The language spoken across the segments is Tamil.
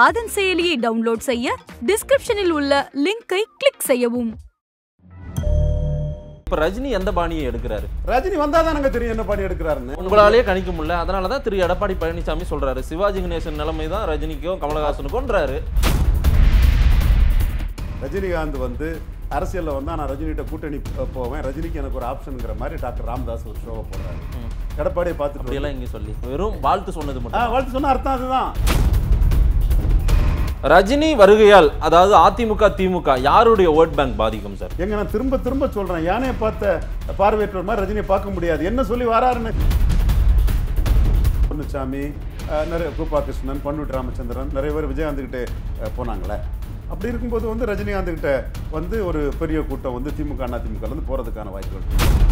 அதன் செயலியை டவுன்லோட் செய்ய டிஸ்கிரிப்ஷனில் உள்ள லிங்கை கிளிக் செய்யவும் இப்ப ரஜினி எந்த பாணியை எடுக்கிறாரு ரஜினி வந்தா தானங்க தெரியும் என்ன பாணி எடுக்கிறாருன்னு உங்களாலேயே கணிக்க முடியல தான் திரு எடப்பாடி பழனிசாமி சொல்றாரு சிவாஜி கணேசன் நிலைமை தான் ரஜினிக்கும் கமலஹாசனுக்கும்ன்றாரு ரஜினிகாந்த் வந்து அரசியலில் வந்தால் நான் ரஜினிகிட்ட கூட்டணி போவேன் ரஜினிக்கு எனக்கு ஒரு ஆப்ஷனுங்கிற மாதிரி டாக்டர் ராமதாஸ் ஒரு ஷோவை போடுறாரு எடப்பாடியை பார்த்துட்டு எல்லாம் இங்கே சொல்லி வெறும் வாழ்த்து சொன்னது மட்டும் வாழ்த்து சொன்ன அர்த்தம் அதுதான் ரஜினி வருகையால் அதாவது அதிமுக திமுக யாருடைய ஓட் பேங்க் பாதிக்கும் சார் எங்க நான் திரும்ப திரும்ப சொல்றேன் யானையை பார்த்த பார்வையற்றோர் மாதிரி ரஜினியை பார்க்க முடியாது என்ன சொல்லி வராருன்னு பொன்னுச்சாமி நிறைய கோபா கிருஷ்ணன் ராமச்சந்திரன் நிறைய பேர் கிட்டே போனாங்களே அப்படி இருக்கும்போது வந்து கிட்ட வந்து ஒரு பெரிய கூட்டம் வந்து திமுக அதிமுக வந்து போகிறதுக்கான வாய்ப்புகள்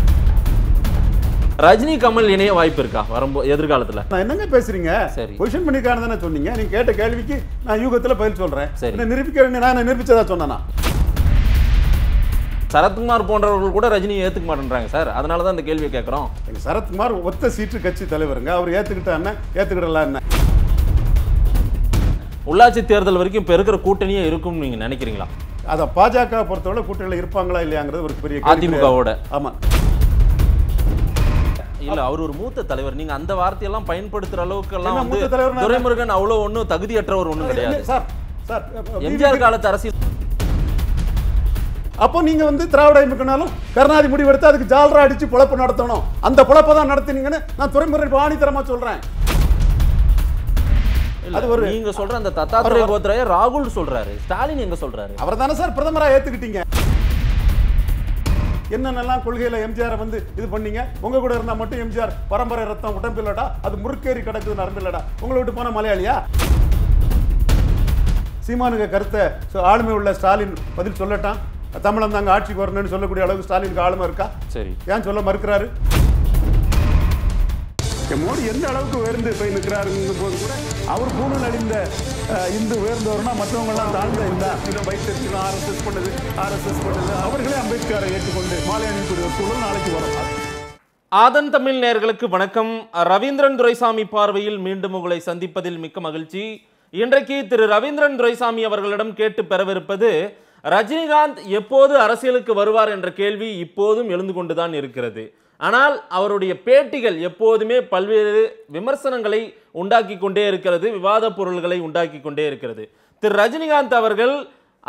ரஜினி கமல் இணைய வாய்ப்பு இருக்கா வரும்போ எதிர்காலத்துல நான் என்னங்க பேசுறீங்க சரி பொசிஷன் பண்ணிக்கான தானே சொன்னீங்க நீங்க கேட்ட கேள்விக்கு நான் யூகத்துல பதில் சொல்றேன் சரி நிரூபிக்க வேண்டிய நான் நிரூபிச்சதா சொன்னானா சரத்குமார் போன்றவர்கள் கூட ரஜினியை ஏத்துக்க மாட்டேன்றாங்க சார் அதனால தான் இந்த கேள்வியை கேட்குறோம் சரத்குமார் ஒத்த சீட்டு கட்சி தலைவருங்க அவர் என்ன ஏற்றுக்கிடலாம் என்ன உள்ளாட்சி தேர்தல் வரைக்கும் இப்போ இருக்கிற கூட்டணியே இருக்கும்னு நீங்கள் நினைக்கிறீங்களா அதை பாஜக பொறுத்தவரை கூட்டணியில் இருப்பாங்களா இல்லையாங்கிறது ஒரு பெரிய அதிமுகவோட ஆமாம் இல்ல அவர் ஒரு மூத்த தலைவர் நீங்க அந்த வார்த்தையெல்லாம் பயன்படுத்துற அளவுக்கு எல்லாம் வந்து துரைமுருகன் அவ்வளவு ஒன்றும் தகுதியற்றவர் ஒன்றும் கிடையாது சார் சார் எம்ஜிஆர் காலத்து அரசியல் அப்போ நீங்க வந்து திராவிட இயக்கம்னாலும் கருணாதி முடிவெடுத்து அதுக்கு ஜால்ரா அடிச்சு பொழப்பு நடத்தணும் அந்த பொழப்பை தான் நடத்தினீங்கன்னு நான் துறைமுறை ஆணித்தரமாக சொல்றேன் அது ஒரு நீங்க சொல்ற அந்த தத்தாத்திரே கோத்ராய ராகுல் சொல்றாரு ஸ்டாலின் எங்க சொல்றாரு அவர் தானே சார் பிரதமரா ஏத்துக்கிட்டீங்க என்னென்னலாம் கொள்கையில் எம்ஜிஆரை வந்து இது பண்ணீங்க உங்கள் கூட இருந்தால் மட்டும் எம்ஜிஆர் பரம்பரை ரத்தம் உடம்பில்லடா அது முறுக்கேறி கிடக்குது நரம்பில்லடா உங்களை விட்டு போன மலையாளியா சீமானுங்க கருத்தை ஆளுமை உள்ள ஸ்டாலின் பதில் சொல்லட்டான் தமிழன் தாங்க ஆட்சிக்கு வரணும்னு சொல்லக்கூடிய அளவுக்கு ஸ்டாலின் ஆளுமை இருக்கா சரி ஏன் சொல்ல மறுக்கிறாரு மோடி எந்த அளவுக்கு உயர்ந்து போய் நிற்கிறாருங்கிற போது கூட அவர் பூமியில் நடிந்த இந்து உயர்ந்தவர்னா மற்றவங்கெல்லாம் தாழ்ந்த இந்த இன்னும் ஆர்எஸ்எஸ் பண்ணது ஆர்எஸ்எஸ் பண்ணது அவர்களே அம்பேத்கரை ஏற்றுக்கொண்டு மாலை அணிக்கூடிய சூழல் நாளைக்கு வரும் ஆதன் தமிழ் நேர்களுக்கு வணக்கம் ரவீந்திரன் துரைசாமி பார்வையில் மீண்டும் உங்களை சந்திப்பதில் மிக்க மகிழ்ச்சி இன்றைக்கு திரு ரவீந்திரன் துரைசாமி அவர்களிடம் கேட்டு பெறவிருப்பது ரஜினிகாந்த் எப்போது அரசியலுக்கு வருவார் என்ற கேள்வி இப்போதும் எழுந்து கொண்டுதான் இருக்கிறது ஆனால் அவருடைய பேட்டிகள் எப்போதுமே பல்வேறு விமர்சனங்களை உண்டாக்கி கொண்டே இருக்கிறது விவாத பொருள்களை உண்டாக்கி கொண்டே இருக்கிறது திரு ரஜினிகாந்த் அவர்கள்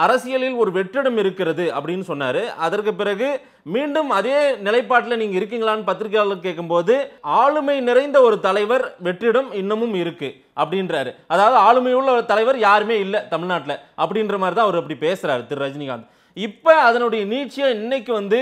அரசியலில் ஒரு வெற்றிடம் இருக்கிறது அப்படின்னு சொன்னார் அதற்கு பிறகு மீண்டும் அதே நிலைப்பாட்டில் நீங்கள் இருக்கீங்களான்னு பத்திரிகையாளர் கேட்கும்போது ஆளுமை நிறைந்த ஒரு தலைவர் வெற்றிடம் இன்னமும் இருக்குது அப்படின்றாரு அதாவது ஆளுமை உள்ள ஒரு தலைவர் யாருமே இல்லை தமிழ்நாட்டில் அப்படின்ற மாதிரி தான் அவர் அப்படி பேசுகிறார் திரு ரஜினிகாந்த் இப்போ அதனுடைய நீட்சியை இன்னைக்கு வந்து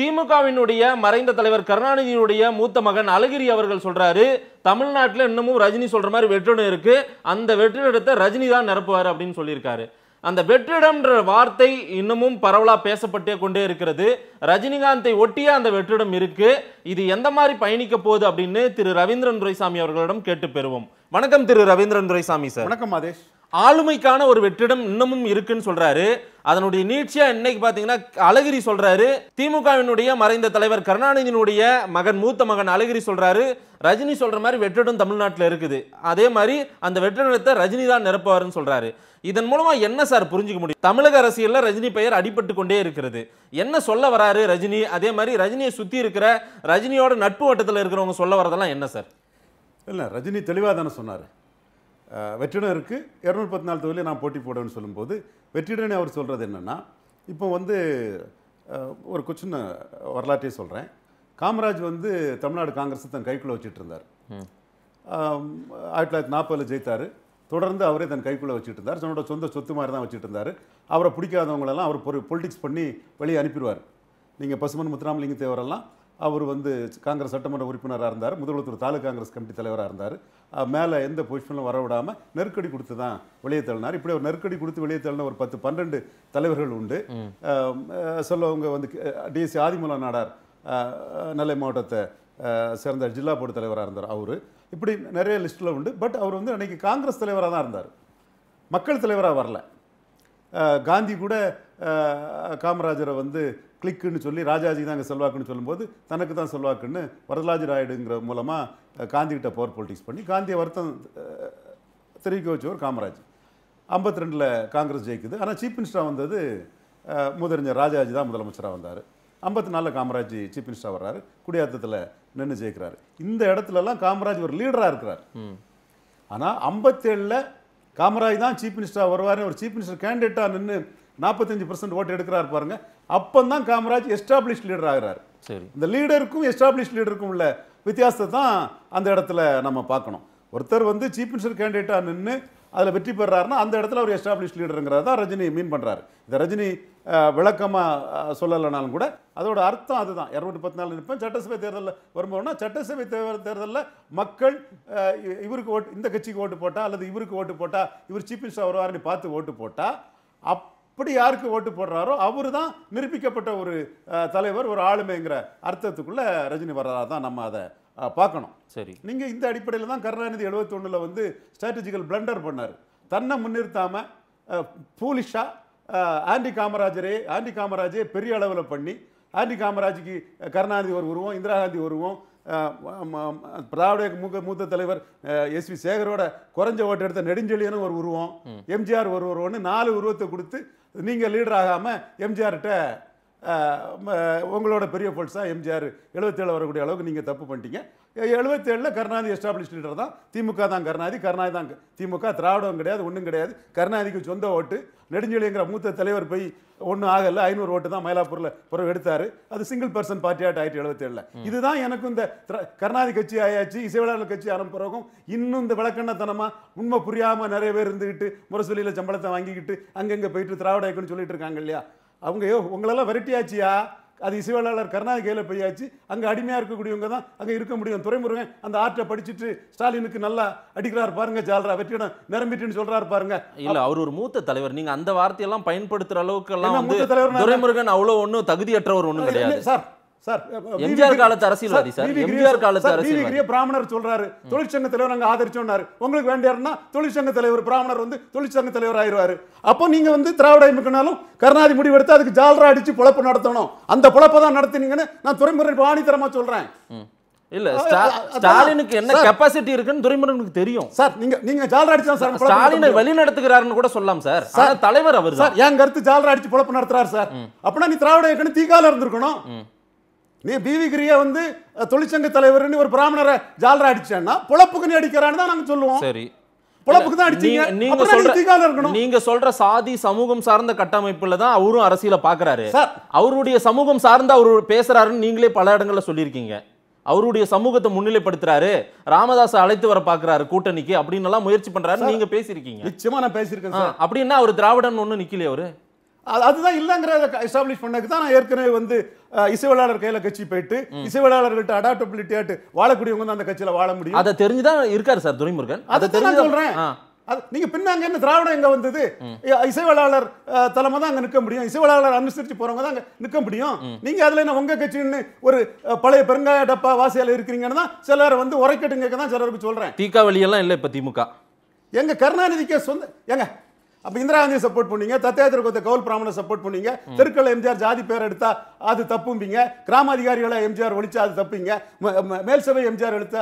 திமுகவினுடைய மறைந்த தலைவர் கருணாநிதியினுடைய மூத்த மகன் அழகிரி அவர்கள் சொல்றாரு தமிழ்நாட்டில் இன்னமும் ரஜினி சொல்ற மாதிரி வெற்றிடம் இருக்கு அந்த வெற்றிடத்தை ரஜினி தான் நிரப்புவார் அப்படின்னு சொல்லியிருக்காரு அந்த வெற்றிடம்ன்ற வார்த்தை இன்னமும் பரவலாக பேசப்பட்டே கொண்டே இருக்கிறது ரஜினிகாந்தை ஒட்டியே அந்த வெற்றிடம் இருக்கு இது எந்த மாதிரி பயணிக்க போகுது அப்படின்னு திரு ரவீந்திரன் துரைசாமி அவர்களிடம் கேட்டு பெறுவோம் வணக்கம் திரு ரவீந்திரன் துரைசாமி சார் வணக்கம் மாதேஷ் ஆளுமைக்கான ஒரு வெற்றிடம் இன்னமும் இருக்குன்னு சொல்றாரு அதனுடைய நீட்சியா இன்னைக்கு பாத்தீங்கன்னா அழகிரி சொல்றாரு திமுகவினுடைய மறைந்த தலைவர் கருணாநிதியினுடைய மகன் மூத்த மகன் அழகிரி சொல்றாரு ரஜினி சொல்ற மாதிரி வெற்றிடம் தமிழ்நாட்டில் இருக்குது அதே மாதிரி அந்த வெற்றிடத்தை ரஜினி தான் நிரப்புவார்னு சொல்றாரு இதன் மூலமா என்ன சார் புரிஞ்சுக்க முடியும் தமிழக அரசியல்ல ரஜினி பெயர் அடிபட்டு கொண்டே இருக்கிறது என்ன சொல்ல வராரு ரஜினி அதே மாதிரி ரஜினியை சுத்தி இருக்கிற ரஜினியோட நட்பு வட்டத்தில் இருக்கிறவங்க சொல்ல வரதெல்லாம் என்ன சார் இல்லை ரஜினி தெளிவாக தானே சொன்னார் வெற்றிடருக்கு இரநூறு பத்து நாலு தொகுதியில் நான் போட்டி போடுவேன்னு சொல்லும்போது வெற்றிடனே அவர் சொல்கிறது என்னென்னா இப்போ வந்து ஒரு கொச்சின் வரலாற்றே சொல்கிறேன் காமராஜ் வந்து தமிழ்நாடு காங்கிரஸை தன் கைக்குள்ளே வச்சுட்டு இருந்தார் ஆயிரத்தி தொள்ளாயிரத்தி நாற்பதில் ஜெயித்தார் தொடர்ந்து அவரே தன் கைக்குள்ளே வச்சுட்டு இருந்தார் தன்னோட சொந்த சொத்து மாதிரி தான் வச்சுட்டு இருந்தார் அவரை பிடிக்காதவங்களெல்லாம் அவர் பொலிட்டிக்ஸ் பண்ணி வெளியே அனுப்பிடுவார் நீங்கள் பசுமன் முத்துராமலிங்க தேவரெல்லாம் அவர் வந்து காங்கிரஸ் சட்டமன்ற உறுப்பினராக இருந்தார் முதல்வத்தூர் தாலுக் காங்கிரஸ் கமிட்டி தலைவராக இருந்தார் மேலே எந்த பொசிஷனிலும் வரவிடாமல் நெருக்கடி கொடுத்து தான் வெளியே தள்ளினார் இப்படி ஒரு நெருக்கடி கொடுத்து வெளியே தள்ளின ஒரு பத்து பன்னெண்டு தலைவர்கள் உண்டு சொல்லவங்க வந்து டிஎஸ்சி ஆதிமலா நாடார் நெல்லை மாவட்டத்தை சேர்ந்த ஜில்லா போர்டு தலைவராக இருந்தார் அவர் இப்படி நிறைய லிஸ்ட்டில் உண்டு பட் அவர் வந்து அன்றைக்கி காங்கிரஸ் தலைவராக தான் இருந்தார் மக்கள் தலைவராக வரல காந்தி கூட காமராஜரை வந்து கிளிக்குன்னு சொல்லி ராஜாஜி தான் அங்கே செல்வாக்குன்னு சொல்லும்போது தனக்கு தான் செல்வாக்குன்னு வரதராஜ ராயுடுங்கிற மூலமாக காந்திகிட்ட பவர் பொலிட்டிக்ஸ் பண்ணி காந்தியை வருத்தம் தெரிவிக்க வச்சவர் காமராஜ் ஐம்பத்தி ரெண்டில் காங்கிரஸ் ஜெயிக்குது ஆனால் சீஃப் மினிஸ்டராக வந்தது முதறிஞர் ராஜாஜி தான் முதலமைச்சராக வந்தார் ஐம்பத்தி நாலில் காமராஜ் சீஃப் மினிஸ்டராக வர்றாரு குடியாத்தத்தில் நின்று ஜெயிக்கிறாரு இந்த இடத்துலலாம் காமராஜ் ஒரு லீடராக இருக்கிறார் ஆனால் ஐம்பத்தேழில் காமராஜ் தான் சீஃப் மினிஸ்டராக வருவார் ஒரு சீஃப் மினிஸ்டர் கேண்டிடேட்டாக நின்று நாற்பத்தஞ்சு பர்சன்ட் ஓட்டு எடுக்கிறார் பாருங்க அப்போ தான் காமராஜ் எஸ்டாப்ளிஷ் லீடர் ஆகிறார் சரி இந்த லீடருக்கும் எஸ்டாப்ளிஷ் லீடருக்கும் உள்ள வித்தியாசத்தை தான் அந்த இடத்துல நம்ம பார்க்கணும் ஒருத்தர் வந்து சீஃப் மினிஸ்டர் கேண்டிடேட்டாக நின்று அதில் வெற்றி பெறாருன்னா அந்த இடத்துல அவர் எஸ்டாப்ளிஷ் லீடருங்கிறத தான் ரஜினி மீன் பண்ணுறாரு இந்த ரஜினி விளக்கமாக சொல்லலைனாலும் கூட அதோட அர்த்தம் அதுதான் இரநூத்தி பத்து நாள் நிற்பேன் சட்டசபை தேர்தலில் வரும்போதுனா சட்டசபை தேர்தலில் மக்கள் இவருக்கு ஓட்டு இந்த கட்சிக்கு ஓட்டு போட்டால் அல்லது இவருக்கு ஓட்டு போட்டால் இவர் சீஃப் மினிஸ்டர் வருவார்னு பார்த்து ஓட்டு போட்டால் அப்படி யாருக்கு ஓட்டு போடுறாரோ அவர் தான் நிரூபிக்கப்பட்ட ஒரு தலைவர் ஒரு ஆளுமைங்கிற அர்த்தத்துக்குள்ளே ரஜினி வர்றதா தான் நம்ம அதை பார்க்கணும் சரி நீங்கள் இந்த அடிப்படையில் தான் கருணாநிதி எழுபத்தொன்னில் வந்து ஸ்ட்ராட்டஜிக்கல் பிளண்டர் பண்ணார் தன்னை முன்னிறுத்தாமல் பூலிஷா ஆண்டி காமராஜரே ஆண்டி காமராஜே பெரிய அளவில் பண்ணி ஆண்டி காமராஜுக்கு கருணாநிதி ஒரு உருவம் இந்திரா காந்தி உருவம் திராவிட மூக்க மூத்த தலைவர் எஸ் வி சேகரோட குறைஞ்ச ஓட்டு எடுத்த நெடுஞ்செழியனும் ஒரு உருவம் எம்ஜிஆர் ஒரு உருவம்னு நாலு உருவத்தை கொடுத்து நீங்கள் லீடர் ஆகாமல் எம்ஜிஆர்கிட்ட உங்களோட பெரிய பல்ஸாக எம்ஜிஆர் எழுபத்தேழு வரக்கூடிய அளவுக்கு நீங்கள் தப்பு பண்ணிட்டீங்க எழுபத்தேழில் கருணாநிதி எஸ்டாப்ளிஷ் லீடர் தான் திமுக தான் கருணாநிதி கருணாதி தான் திமுக திராவிடம் கிடையாது ஒன்றும் கிடையாது கருணாநிதிக்கு சொந்த ஓட்டு நெடுஞ்செழிங்கிற மூத்த தலைவர் போய் ஒன்றும் ஆகலை ஐநூறு ஓட்டு தான் மயிலாப்பூரில் பிறகு எடுத்தார் அது சிங்கிள் பர்சன் பார்ட்டியாக ஆகிட்டு எழுபத்தேழில் இதுதான் எனக்கும் இந்த கருணாதி கட்சி ஆயாச்சு இசைவிழாளர் கட்சி ஆரம்பிறகும் இன்னும் இந்த விளக்கண்ணத்தனமாக உண்மை புரியாமல் நிறைய பேர் இருந்துக்கிட்டு முரசொலியில் சம்பளத்தை வாங்கிக்கிட்டு அங்கங்கே போயிட்டு திராவிட இயக்கம்னு சொல்லிட்டு இருக்காங்க இல்லையா அவங்க யோ உங்களெல்லாம் வெரைட்டியாச்சியா அது இசைவாளர் கையில் பெய்யாச்சு அங்கே அடிமையாக இருக்கக்கூடியவங்க தான் அங்கே இருக்க முடியும் துறைமுருகன் அந்த ஆற்றை படிச்சுட்டு ஸ்டாலினுக்கு நல்லா அடிக்கிறார் பாருங்க ஜாலரா வெற்றிடம் நிரம்பிட்டுன்னு சொல்றாரு பாருங்க இல்லை அவர் ஒரு மூத்த தலைவர் நீங்கள் அந்த வார்த்தையெல்லாம் பயன்படுத்துகிற அளவுக்கு எல்லாம் மூத்த தலைவர் துறைமுருகன் அவ்வளோ ஒன்றும் தகுதியற்றவர் ஒன்றும் கிடையாது சார் சார் எம்ஜிஆர் காலத்து அரசியல்வாதி சார் எம்ஜிஆர் காலத்து அரசியல்வாதி பிராமணர் சொல்றாரு தொழிற்சங்க தலைவர் நாங்க ஆதரிச்சோம்னாரு உங்களுக்கு வேண்டியாருன்னா தொழிற்சங்க தலைவர் பிராமணர் வந்து தொழிற்சங்க தலைவர் ஆயிருவாரு அப்போ நீங்க வந்து திராவிட இயக்கம்னாலும் கருணாதி முடிவெடுத்து அதுக்கு ஜால்ரா அடிச்சு பொழப்பு நடத்தணும் அந்த பொழப்பை தான் நடத்தினீங்கன்னு நான் துறைமுறை வாணித்தரமா சொல்றேன் இல்ல ஸ்டாலினுக்கு என்ன கெப்பாசிட்டி இருக்குன்னு துரைமுருகனுக்கு தெரியும் சார் நீங்க நீங்க ஜாலரா அடிச்சா சார் ஸ்டாலினை வழி நடத்துகிறாருன்னு கூட சொல்லலாம் சார் தலைவர் அவர் சார் என் கருத்து ஜாலரா அடிச்சு பொழப்பு நடத்துறாரு சார் அப்படின்னா நீ திராவிட இயக்கம்னு தீகால இருந்திருக்கணும் நீ பீவிகிரியை வந்து தொழிற்சங்க தலைவர்னு ஒரு பிராமணரை ஜாலரா அடிச்சேன்னா பொழப்புக்கு நீ அடிக்கிறான்னு தான் நாங்க சொல்லுவோம் சரி பொழப்புக்கு தான் அடிச்சீங்க நீங்க சொல்ற நீங்க சொல்ற சாதி சமூகம் சார்ந்த கட்டமைப்புல தான் அவரும் அரசியல பாக்குறாரு அவருடைய சமூகம் சார்ந்த அவர் பேசுறாருன்னு நீங்களே பல இடங்கள்ல சொல்லியிருக்கீங்க அவருடைய சமூகத்தை முன்னிலைப்படுத்துறாரு ராமதாஸ் அழைத்து வர பாக்குறாரு கூட்டணிக்கு அப்படின்னு எல்லாம் முயற்சி பண்றாரு நீங்க பேசியிருக்கீங்க நிச்சயமா நான் பேசியிருக்கேன் அப்படின்னா அவர் திராவிடன் ஒண்ணு நிக்கலையே அவரு அதுதான் இல்லைங்கிறத எஸ்டாப்ளிஷ் பண்ணதுக்கு தான் நான் ஏற்கனவே வந்து இசைவலாளர் கையில கட்சி போயிட்டு அடாப்டபிலிட்டி ஆட்டு வாழக்கூடியவங்க வந்து அந்த கட்சியில வாழ முடியும் அதை தெரிஞ்சுதான் இருக்காரு சார் துரைமுருகன் அதை தெரிஞ்சு சொல்றேன் நீங்க பின்னாங்க என்ன திராவிடம் எங்க வந்தது இசைவலாளர் தலைமை தான் அங்க நிக்க முடியும் இசைவளாளர் அனுசரிச்சு போறவங்க தான் அங்க நிக்க முடியும் நீங்க அதுல என்ன உங்க கட்சின்னு ஒரு பழைய பெருங்காய டப்பா வாசியால இருக்கிறீங்கன்னு தான் சிலர் வந்து உரைக்கட்டுங்க தான் சிலருக்கு சொல்றேன் தீக்காவளி எல்லாம் இல்ல இப்ப திமுக எங்க கருணாநிதிக்கு சொந்த எங்க அப்போ இந்திரா காந்தியை சப்போர்ட் பண்ணீங்க தத்தையாத்திர கொத்த கவுல் பிராமண சப்போர்ட் பண்ணீங்க தெருக்கள் எம்ஜிஆர் ஜாதி பேர் எடுத்தா அது தப்பும்பீங்க கிராம அதிகாரிகளை எம்ஜிஆர் ஒழிச்சா அது தப்பிங்க மேல் சபை எம்ஜிஆர் எடுத்தா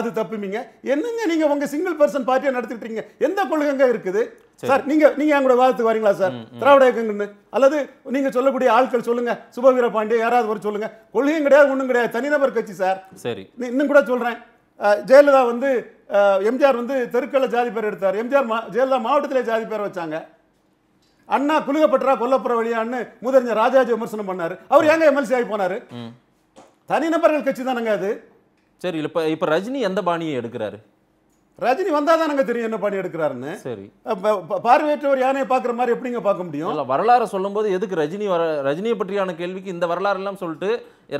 அது தப்புமீங்க என்னங்க நீங்க உங்க சிங்கிள் பர்சன் பார்ட்டியை நடத்திக்கிட்டீங்க எந்த கொள்கைங்க இருக்குது சார் நீங்க நீங்க எங்களோட வாதத்துக்கு வரீங்களா சார் திராவிட இயக்கங்கன்னு அல்லது நீங்க சொல்லக்கூடிய ஆட்கள் சொல்லுங்க சுபவீர பாண்டிய யாராவது ஒரு சொல்லுங்க கொள்கையும் கிடையாது ஒன்றும் கிடையாது தனிநபர் கட்சி சார் சரி இன்னும் கூட சொல்றேன் ஜெயலலிதா வந்து எம்ஜிஆர் வந்து தெருக்களில் ஜாதி பேர் எடுத்தார் எம்ஜிஆர் மா ஜெயலலிதா மாவட்டத்திலே ஜாதி பேர் வச்சாங்க அண்ணா குலுகப்பட்டரா கொல்லப்புற வழியான்னு முதறிஞர் ராஜாஜி விமர்சனம் பண்ணார் அவர் எங்க எம்எல்சி ஆகி போனார் தனிநபர்கள் கட்சி தானங்க அது சரி இப்போ இப்போ ரஜினி எந்த பாணியை எடுக்கிறாரு ரஜினி வந்தால் தான் தெரியும் என்ன பாணி எடுக்கிறாருன்னு சரி பார்வையற்றவர் யானையை பார்க்குற மாதிரி எப்படிங்க பார்க்க முடியும் இல்லை வரலாறு சொல்லும்போது எதுக்கு ரஜினி வர ரஜினியை பற்றியான கேள்விக்கு இந்த வரலாறு எல்லாம் சொல்லிட்டு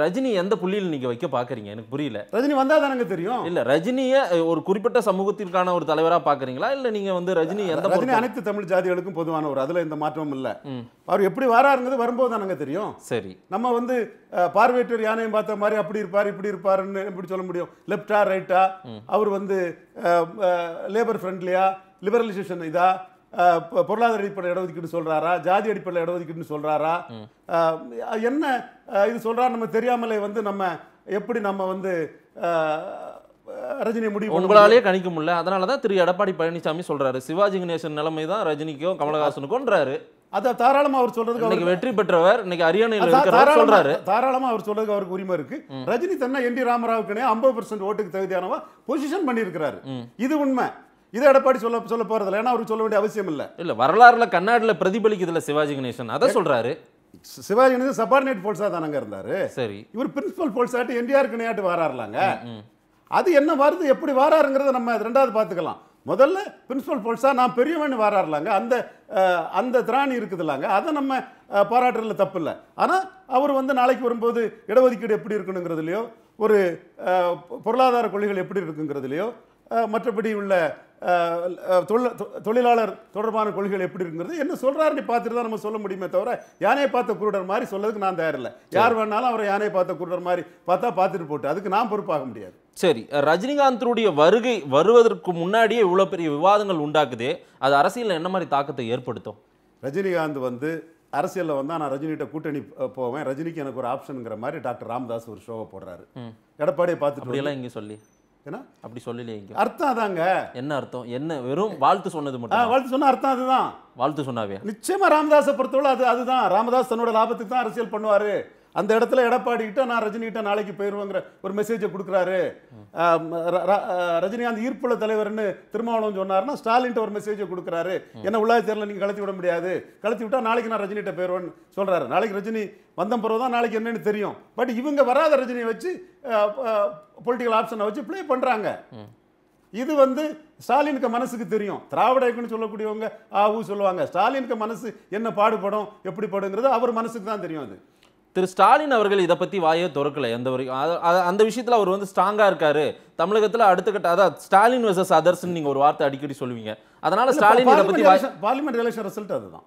ரஜினி எந்த புள்ளியில் நீங்கள் வைக்க பார்க்குறீங்க எனக்கு புரியல ரஜினி வந்தால் தானங்க தெரியும் இல்லை ரஜினியை ஒரு குறிப்பிட்ட சமூகத்திற்கான ஒரு தலைவராக பார்க்குறீங்களா இல்லை நீங்கள் வந்து ரஜினி எந்த ரஜினி அனைத்து தமிழ் ஜாதிகளுக்கும் பொதுவான ஒரு அதில் எந்த மாற்றமும் இல்லை அவர் எப்படி வாராருங்கிறது வரும்போது தானங்க தெரியும் சரி நம்ம வந்து பார்வையற்றோர் யானையும் பார்த்த மாதிரி அப்படி இருப்பார் இப்படி இருப்பாருன்னு எப்படி சொல்ல முடியும் லெஃப்டா ரைட்டா அவர் வந்து லேபர் ஃப்ரெண்ட்லியா லிபரலைசேஷன் இதா பொருளாதார அடிப்படையில் இடஒதுக்கீடு சொல்கிறாரா ஜாதி அடிப்படையில் இடஒதுக்கீடுன்னு சொல்கிறாரா என்ன இது சொல்கிறா நம்ம தெரியாமலே வந்து நம்ம எப்படி நம்ம வந்து ரஜினி முடிவு உங்களாலே கணிக்க முடியல அதனால தான் திரு எடப்பாடி பழனிசாமி சொல்கிறாரு சிவாஜி கணேசன் நிலைமை தான் ரஜினிக்கும் கமலஹாசனுக்கும்ன்றாரு அதை தாராளமாக அவர் சொல்றதுக்கு அவருக்கு வெற்றி பெற்றவர் இன்னைக்கு ஹரியானையில் சொல்றாரு தாராளமாக அவர் சொல்றதுக்கு அவருக்கு உரிமை இருக்கு ரஜினி தன்னை என் டி ராமராவுக்கு ஐம்பது பர்சன்ட் ஓட்டுக்கு தகுதியானவா பொசிஷன் பண்ணியிருக்கிறாரு இது உண்மை இதை எடப்பாடி சொல்ல சொல்ல போறதில்லை ஏன்னா அவருக்கு சொல்ல வேண்டிய அவசியம் இல்லை இல்லை வரலாறுல கண்ணாடியில் பிரதிபலிக்குதுல சிவாஜி கணேசன் அதை சொல்றாரு சிவாஜி கணேசன் சபார்டினேட் போல்ஸா தானங்க இருந்தாரு சரி இவர் பிரின்சிபல் போல்ஸாட்டு என்டிஆர் கிணையாட்டு வராருலாங்க அது என்ன வருது எப்படி வாராருங்கிறத நம்ம ரெண்டாவது பார்த்துக்கலாம் முதல்ல பிரின்சிபல் போல்ஸா நான் பெரியவன் வராருலாங்க அந்த அந்த திராணி இருக்குதுலாங்க அதை நம்ம பாராட்டுறதுல தப்பு இல்லை ஆனால் அவர் வந்து நாளைக்கு வரும்போது இடஒதுக்கீடு எப்படி இருக்கணுங்கிறதுலையோ ஒரு பொருளாதார கொள்கைகள் எப்படி இருக்குங்கிறதுலையோ மற்றபடி உள்ள தொழிலாளர் தொடர்பான கொள்கைகள் எப்படி இருக்கிறது என்ன சொல்கிறாருன்னு பார்த்துட்டு தான் நம்ம சொல்ல முடியுமே தவிர யானையை பார்த்த குருடர் மாதிரி சொல்லதுக்கு நான் தயாரில்லை யார் வேணாலும் அவரை யானையை பார்த்த குருடர் மாதிரி பார்த்தா பார்த்துட்டு போட்டு அதுக்கு நான் பொறுப்பாக முடியாது சரி ரஜினிகாந்தருடைய வருகை வருவதற்கு முன்னாடியே இவ்வளோ பெரிய விவாதங்கள் உண்டாக்குது அது அரசியலில் என்ன மாதிரி தாக்கத்தை ஏற்படுத்தும் ரஜினிகாந்த் வந்து அரசியலில் வந்தால் நான் ரஜினிகிட்ட கூட்டணி போவேன் ரஜினிக்கு எனக்கு ஒரு ஆப்ஷனுங்கிற மாதிரி டாக்டர் ராமதாஸ் ஒரு ஷோவை போடுறாரு எடப்பாடியை பார்த்துட்டு இங்கே சொல்லி ஏன்னா அப்படி சொல்லலையே அர்த்தம் அதாங்க என்ன அர்த்தம் என்ன வெறும் வாழ்த்து சொன்னது மட்டும் வாழ்த்து சொன்ன அர்த்தம் அதுதான் வாழ்த்து சொன்னாவே நிச்சயமா ராமதாஸை பொறுத்தவரை அது அதுதான் ராமதாஸ் தன்னோட லாபத்துக்கு தான் அரசியல் பண்ணுவார் அந்த இடத்துல எடப்பாடி கிட்ட நான் ரஜினி கிட்ட நாளைக்கு போயிடுவேங்கிற ஒரு மெசேஜை கொடுக்குறாரு ரஜினிகாந்த் ஈர்ப்புள்ள தலைவர்னு திருமாவளவன் சொன்னார்னா ஸ்டாலின்ட்ட ஒரு மெசேஜை கொடுக்குறாரு என்ன உள்ளாட்சி தேர்தலில் நீங்கள் கலத்தி விட முடியாது கலத்தி விட்டால் நாளைக்கு நான் ரஜினிகிட்ட போயிடுவேன்னு சொல்கிறாரு நாளைக்கு ரஜினி வந்த பிறகு தான் நாளைக்கு என்னன்னு தெரியும் பட் இவங்க வராத ரஜினியை வச்சு பொலிட்டிக்கல் ஆப்ஷனை வச்சு ப்ளே பண்ணுறாங்க இது வந்து ஸ்டாலினுக்கு மனசுக்கு தெரியும் திராவிட இயக்கம்னு சொல்லக்கூடியவங்க ஆவு சொல்லுவாங்க ஸ்டாலினுக்கு மனசு என்ன பாடுபடும் எப்படி படுங்கிறது அவர் மனசுக்கு தான் தெரியும் அது திரு ஸ்டாலின் அவர்கள் இதை பற்றி வாயே திறக்கலை அந்த வரைக்கும் அந்த விஷயத்தில் அவர் வந்து ஸ்ட்ராங்காக இருக்கார் தமிழகத்தில் அடுத்த கட்ட அதான் ஸ்டாலின் வெர்சஸ் அதர்ஸ்ன்னு நீங்கள் ஒரு வார்த்தை அடிக்கடி சொல்லுவீங்க அதனால் ஸ்டாலின் இதை பற்றி பார்லிமெண்ட் எலெக்ஷன் ரிசல்ட் அதுதான்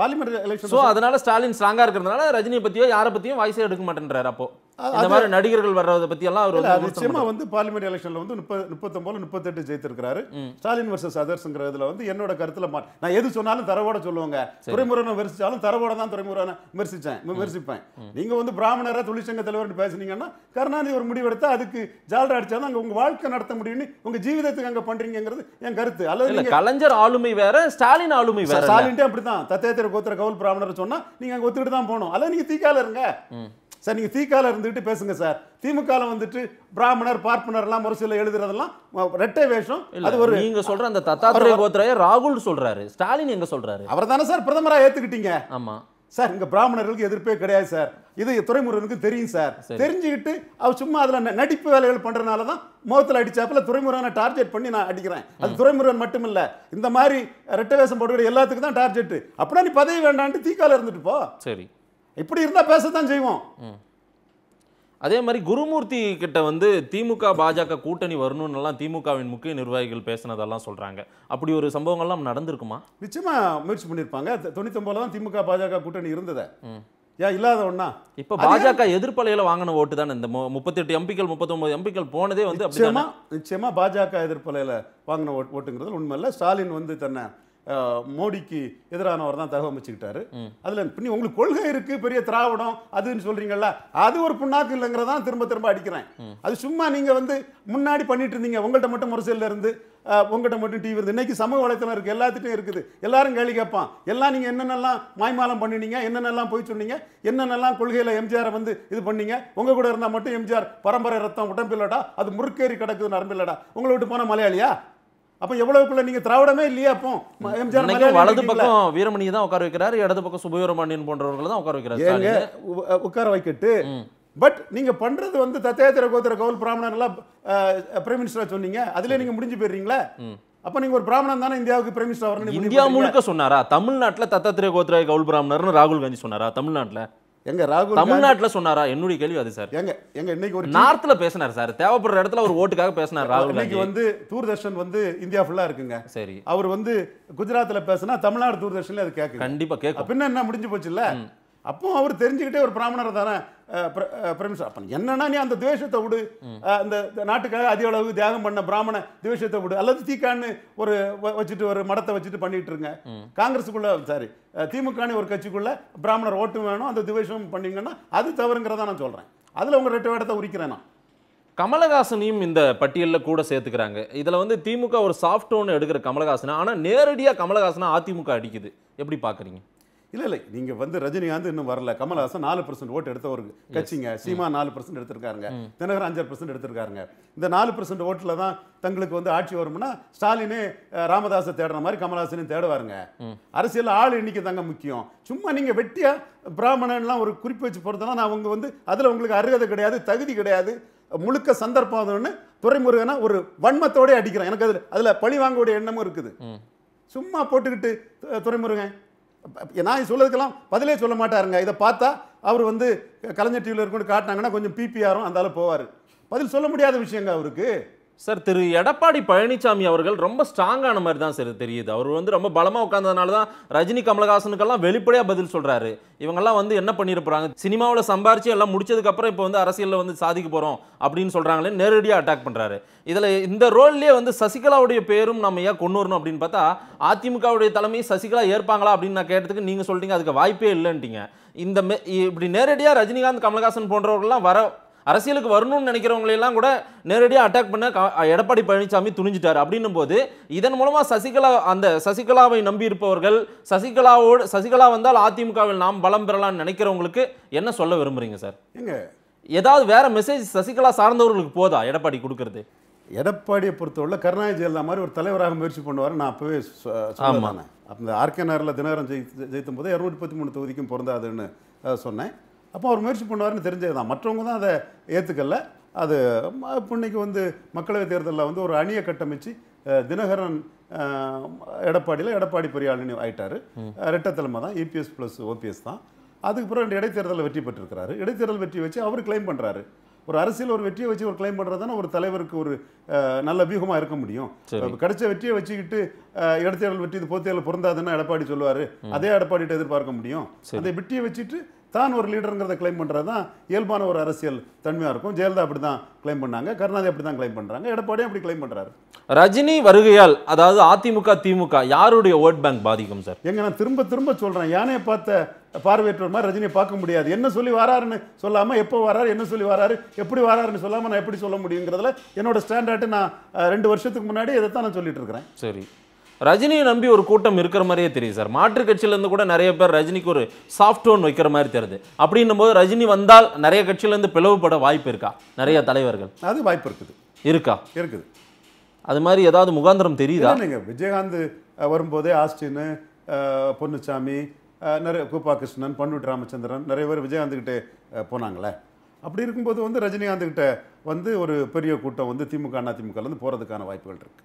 பார்லிமெண்ட் எலெக்ஷன் ஸோ அதனால் ஸ்டாலின் ஸ்ட்ராங்காக இருக்கிறதுனால ரஜினியை பற்றியோ யாரை பற்றியும் வாய்ஸே எடுக்க மாட்டேன்றார் அப்போது அந்த மாதிரி நடிகர்கள் வர்றதை பத்தி எல்லாம் அவர் நிச்சயமா வந்து பார்லிமெண்ட் எலெக்ஷன்ல வந்து முப்பது முப்பத்தொன்பது முப்பத்தெட்டு ஜெயித்திருக்கிறாரு ஸ்டாலின் வர்சஸ் அதர்ஸ்ங்கிறதுல வந்து என்னோட கருத்துல நான் எது சொன்னாலும் தரவோட சொல்லுவாங்க துறைமுருகனை விமர்சிச்சாலும் தரவோட தான் துறைமுருகனை விமர்சிச்சேன் விமர்சிப்பேன் நீங்க வந்து பிராமணரா தொழிற்சங்க தலைவர் பேசுனீங்கன்னா கருணாநிதி ஒரு முடிவெடுத்தா அதுக்கு ஜால்ரா அடிச்சா தான் உங்க வாழ்க்கை நடத்த முடியும்னு உங்க ஜீவிதத்துக்கு அங்க பண்றீங்கிறது என் கருத்து அல்லது கலைஞர் ஆளுமை வேற ஸ்டாலின் ஆளுமை வேற ஸ்டாலின் அப்படித்தான் தத்தேத்திர கோத்திர கவுல் பிராமணர் சொன்னா நீங்க அங்க ஒத்துக்கிட்டு தான் போகணும் அல்லது நீங்க தீக்கால இருங்க சார் நீங்கள் திகால இருந்துக்கிட்டு பேசுங்க சார் திமுகவில் வந்துட்டு பிராமணர் பார்ப்பனர்லாம் ஒரு சில எழுதுறதெல்லாம் ரெட்டை வேஷம் அது ஒரு நீங்க சொல்ற அந்த தத்தாத்திரே கோத்திரைய ராகுல் சொல்றாரு ஸ்டாலின் எங்க சொல்றாரு அவர் தானே சார் பிரதமராக ஏத்துக்கிட்டீங்க ஆமா சார் இங்க பிராமணர்களுக்கு எதிர்ப்பே கிடையாது சார் இது துறைமுருகனுக்கு தெரியும் சார் தெரிஞ்சுக்கிட்டு அவர் சும்மா அதில் நடிப்பு வேலைகள் பண்ணுறதுனால தான் முகத்தில் அடித்தாப்பில் துறைமுருகனை டார்கெட் பண்ணி நான் அடிக்கிறேன் அது துறைமுருகன் மட்டுமில்ல இந்த மாதிரி ரெட்டவேசம் போட்டுக்கிற எல்லாத்துக்கும் தான் டார்ஜெட்டு அப்படின்னா நீ பதவி வேண்டான்ட்டு தீக்கால இருந்துட்டு போ சரி இப்படி இருந்தால் பேசத்தான் செய்வோம் அதே மாதிரி குருமூர்த்தி கிட்ட வந்து திமுக பாஜக கூட்டணி வரணும்னுலாம் திமுகவின் முக்கிய நிர்வாகிகள் பேசினதெல்லாம் சொல்கிறாங்க அப்படி ஒரு சம்பவங்கள்லாம் நடந்திருக்குமா நிச்சயமாக முயற்சி பண்ணியிருப்பாங்க தொண்ணூத்தொம்பதுல தான் திமுக பாஜக கூட்டணி இருந்ததை ஏன் இல்லாத ஒன்னா இப்போ பாஜக எதிர்ப்பலையில் வாங்கின ஓட்டு தானே இந்த முப்பத்தெட்டு எம்பிக்கள் முப்பத்தொம்பது எம்பிக்கள் போனதே வந்து நிச்சயமாக நிச்சயமாக பாஜக எதிர்ப்பலையில் வாங்கின ஓட்டுங்கிறது உண்மை இல்லை ஸ்டாலின் வந்து தன்னை மோடிக்கு எதிரானவர் தான் தகவல் அமைச்சுக்கிட்டாரு அதில் நீ உங்களுக்கு கொள்கை இருக்கு பெரிய திராவிடம் அதுன்னு சொல்றீங்கல்ல அது ஒரு புண்ணாக்கு இல்லைங்கிறதான் திரும்ப திரும்ப அடிக்கிறேன் அது சும்மா நீங்க வந்து முன்னாடி பண்ணிட்டு இருந்தீங்க உங்கள்கிட்ட மட்டும் முரசையில் இருந்து உங்கள்கிட்ட மட்டும் டிவி இருந்து இன்னைக்கு சமூக வலைத்தளம் இருக்குது எல்லாத்துட்டும் இருக்குது எல்லாரும் கேள்வி கேட்பான் எல்லாம் நீங்கள் என்னென்னலாம் மாய்மாலம் பண்ணினீங்க என்னென்னலாம் போய் சொன்னீங்க என்னென்னலாம் கொள்கையில் எம்ஜிஆரை வந்து இது பண்ணீங்க உங்கள் கூட இருந்தால் மட்டும் எம்ஜிஆர் பரம்பரை ரத்தம் உடம்பில்லடா அது முறுக்கேறி கிடக்குது நரம்பில்லடா உங்களை விட்டு போன மலையாளியா அப்ப எவ்வளவுக்குள்ள நீங்க திராவிடமே இல்லையா அப்போ எம்ஜிஆர் வலது பக்கம் வீரமணியை தான் உட்கார வைக்கிறாரு இடது பக்கம் சுபவீரமணியன் போன்றவர்கள் தான் உட்கார வைக்கிறாரு உட்கார வைக்கட்டு பட் நீங்க பண்றது வந்து தத்தேத்திர கோத்திர கவுல் பிராமணன் எல்லாம் பிரைம் மினிஸ்டரா சொன்னீங்க அதுல நீங்க முடிஞ்சு போயிடுறீங்களா அப்ப நீங்க ஒரு பிராமணன் தானே இந்தியாவுக்கு பிரைம் மினிஸ்டர் வரணும் இந்தியா முழுக்க சொன்னாரா தமிழ்நாட்டுல தத்தாத்திரிய கோத்திர கவுல் பிராமணர்னு ராகுல் காந்தி சொன்னாரா தமிழ்நாட்டுல எங்க ராகுல் தமிழ்நாட்டில் சொன்னாரா என்னுடைய கேள்வி அது சார் எங்க எங்க இன்னைக்கு ஒரு நார்த்தில் பேசினார் சார் தேவைப்படுற இடத்துல ஒரு ஓட்டுக்காக பேசினார் ராகுல் இன்னைக்கு வந்து தூர்தர்ஷன் வந்து இந்தியா ஃபுல்லா இருக்குங்க சரி அவர் வந்து குஜராத்தில் பேசினா தமிழ்நாடு தூர்தர்ஷன்ல அது கேட்கும் கண்டிப்பா கேட்கும் பின்ன என்ன முடிஞ்சு போச்சு இல்லை அப்போ அவர் தெரிஞ்சுக்கிட்டே ஒரு பிராமணர் தானே பிரமிசா அப்ப என்னன்னா நீ அந்த துவேஷத்தை விடு அந்த நாட்டுக்காக அதிக அளவு தியாகம் பண்ண பிராமண துவேஷத்தை விடு அல்லது தீக்கான்னு ஒரு வச்சுட்டு ஒரு மடத்தை வச்சுட்டு பண்ணிட்டு இருங்க காங்கிரஸுக்குள்ள சாரி திமுகனு ஒரு கட்சிக்குள்ள பிராமணர் ஓட்டு வேணும் அந்த துவேஷம் பண்ணீங்கன்னா அது தவறுங்கிறதா நான் சொல்றேன் அதுல உங்க ரெட்டு வேடத்தை உரிக்கிறேன் நான் கமலஹாசனையும் இந்த பட்டியலில் கூட சேர்த்துக்கிறாங்க இதில் வந்து திமுக ஒரு சாஃப்ட் ஒன்று எடுக்கிற கமலஹாசனா ஆனால் நேரடியாக கமலஹாசனா அதிமுக அடிக்குது எப்படி பார்க்குறீங்க இல்லை இல்லை நீங்கள் வந்து ரஜினிகாந்த் இன்னும் வரல கமல்ஹாசன் நாலு பர்சன்ட் ஓட்டு எடுத்த ஒரு கட்சிங்க சீமா நாலு பர்சன்ட் எடுத்திருக்காருங்க தினகர் அஞ்சு பர்சன்ட் எடுத்திருக்காருங்க இந்த நாலு பர்சன்ட் ஓட்டில் தான் தங்களுக்கு வந்து ஆட்சி வரும்னா ஸ்டாலினே ராமதாசை தேடுற மாதிரி கமல்ஹாசனையும் தேடுவாருங்க அரசியல் ஆள் எண்ணிக்கை தாங்க முக்கியம் சும்மா நீங்கள் வெட்டியாக பிராமணன்லாம் ஒரு குறிப்பு வச்சு போகிறதுனா நான் அவங்க வந்து அதில் உங்களுக்கு அருகதை கிடையாது தகுதி கிடையாது முழுக்க சந்தர்ப்பம்னு துறைமுருகனா ஒரு வன்மத்தோடய அடிக்கிறேன் எனக்கு அதில் அதில் பழி வாங்கக்கூடிய எண்ணமும் இருக்குது சும்மா போட்டுக்கிட்டு துறைமுருகன் நான் சொல்லதுக்கெல்லாம் பதிலே சொல்ல மாட்டாருங்க இதை பார்த்தா அவர் வந்து கலைஞர் டிவியில் இருக்கணும் காட்டினாங்கன்னா கொஞ்சம் பிபிஆரும் அந்தாலும் போவார் பதில் சொல்ல முடியாத விஷயங்க அவருக்கு சார் திரு எடப்பாடி பழனிசாமி அவர்கள் ரொம்ப ஸ்ட்ராங்கான மாதிரி தான் சார் தெரியுது அவர் வந்து ரொம்ப பலமாக உட்காந்ததுனால தான் ரஜினி கமலஹாசனுக்கெல்லாம் வெளிப்படையாக பதில் சொல்கிறாரு இவங்கெல்லாம் வந்து என்ன பண்ணியிருப்பாங்க சினிமாவில் சம்பாரிச்சு எல்லாம் முடிச்சதுக்கப்புறம் இப்போ வந்து அரசியலில் வந்து சாதிக்க போகிறோம் அப்படின்னு சொல்கிறாங்களே நேரடியாக அட்டாக் பண்ணுறாரு இதில் இந்த ரோல்லே வந்து சசிகலாவுடைய பேரும் நம்ம ஏன் கொண்டு வரணும் அப்படின்னு பார்த்தா அதிமுகவுடைய தலைமை சசிகலா ஏற்பாங்களா அப்படின்னு நான் கேட்டதுக்கு நீங்கள் சொல்லிட்டீங்க அதுக்கு வாய்ப்பே இல்லைன்ட்டீங்க இந்த இப்படி நேரடியாக ரஜினிகாந்த் கமலஹாசன் போன்றவர்கள்லாம் வர அரசியலுக்கு வரணும்னு நினைக்கிறவங்களையெல்லாம் கூட நேரடியாக அட்டாக் பண்ண எடப்பாடி பழனிசாமி துணிஞ்சிட்டார் அப்படின்னும் போது இதன் மூலமாக சசிகலா அந்த சசிகலாவை நம்பியிருப்பவர்கள் சசிகலாவோடு சசிகலா வந்தால் அதிமுகவில் நாம் பலம் பெறலாம்னு நினைக்கிறவங்களுக்கு என்ன சொல்ல விரும்புகிறீங்க சார் எங்க ஏதாவது வேற மெசேஜ் சசிகலா சார்ந்தவர்களுக்கு போதா எடப்பாடி கொடுக்கறது எடப்பாடியை பொறுத்தவரை கருணாநிதி ஜெயலலிதா மாதிரி ஒரு தலைவராக முயற்சி பண்ணுவார் நான் அப்பவே சொன்னேன் அந்த ஆர்கே நகரில் தினகரன் ஜெயித்து ஜெயித்தும் போது இரநூத்தி முப்பத்தி மூணு தொகுதிக்கும் பொருந்தாதுன்னு சொன்னேன் அப்போ அவர் முயற்சி பண்ணுவார்னு தெரிஞ்சது தான் மற்றவங்க தான் அதை ஏற்றுக்கல அது இன்னைக்கு வந்து மக்களவைத் தேர்தலில் வந்து ஒரு அணியை கட்டமைச்சு தினகரன் எடப்பாடியில் எடப்பாடி பெரியாளினி ஆயிட்டார் ரெட்ட தலைமை தான் இபிஎஸ் ப்ளஸ் ஓபிஎஸ் தான் அதுக்கு பிறகு ரெண்டு இடைத்தேர்தலில் வெற்றி பெற்றிருக்கிறாரு இடைத்தேர்தல் வெற்றி வச்சு அவர் கிளைம் பண்ணுறாரு ஒரு அரசியல் ஒரு வெற்றியை வச்சு ஒரு கிளைம் பண்ணுறது தானே ஒரு தலைவருக்கு ஒரு நல்ல வியூகமாக இருக்க முடியும் கிடைச்ச வெற்றியை வச்சுக்கிட்டு இடத்தேர்தல் வெற்றி இது போத்தேர்தல் பொருந்தாதுன்னா எடப்பாடி சொல்லுவார் அதே எடப்பாடி எதிர்பார்க்க முடியும் அந்த வெற்றியை வச்சுட்டு தான் ஒரு லீடருங்கிறத கிளைம் பண்ணுறது தான் இயல்பான ஒரு அரசியல் தன்மையாக இருக்கும் ஜெயலலிதா அப்படி தான் கிளைம் பண்ணாங்க கருணாநிதி அப்படி தான் கிளைம் பண்ணுறாங்க எடப்பாடியும் அப்படி கிளைம் பண்ணுறாரு ரஜினி வருகையால் அதாவது அதிமுக திமுக யாருடைய ஓட் பேங்க் பாதிக்கும் சார் எங்க நான் திரும்ப திரும்ப சொல்கிறேன் யானையை பார்த்த பார்வையற்றவர் மாதிரி ரஜினியை பார்க்க முடியாது என்ன சொல்லி வராருன்னு சொல்லாமல் எப்போ வராரு என்ன சொல்லி வராரு எப்படி வராருன்னு சொல்லாமல் நான் எப்படி சொல்ல முடியுங்கிறதுல என்னோட ஸ்டாண்டர்ட்டு நான் ரெண்டு வருஷத்துக்கு முன்னாடி இதை தான் நான் சொல்லிட்டு இருக்கிறேன் சரி ரஜினியை நம்பி ஒரு கூட்டம் இருக்கிற மாதிரியே தெரியும் சார் மாற்று கட்சியிலேருந்து கூட நிறைய பேர் ரஜினிக்கு ஒரு சாஃப்ட் டோன் வைக்கிற மாதிரி தெரியுது அப்படின்னும் போது ரஜினி வந்தால் நிறைய கட்சியிலேருந்து பிளவுபட வாய்ப்பு இருக்கா நிறைய தலைவர்கள் அது வாய்ப்பு இருக்குது இருக்கா இருக்குது அது மாதிரி ஏதாவது முகாந்திரம் தெரியுதா நீங்கள் விஜயகாந்த் வரும்போதே ஆஸ்டின் பொன்னுச்சாமி நிறைய கோபா கிருஷ்ணன் பண்னுட்டு ராமச்சந்திரன் நிறைய பேர் கிட்டே போனாங்களே அப்படி இருக்கும்போது வந்து ரஜினிகாந்த்கிட்ட வந்து ஒரு பெரிய கூட்டம் வந்து திமுக அதிமுகலேருந்து போகிறதுக்கான வாய்ப்புகள் இருக்குது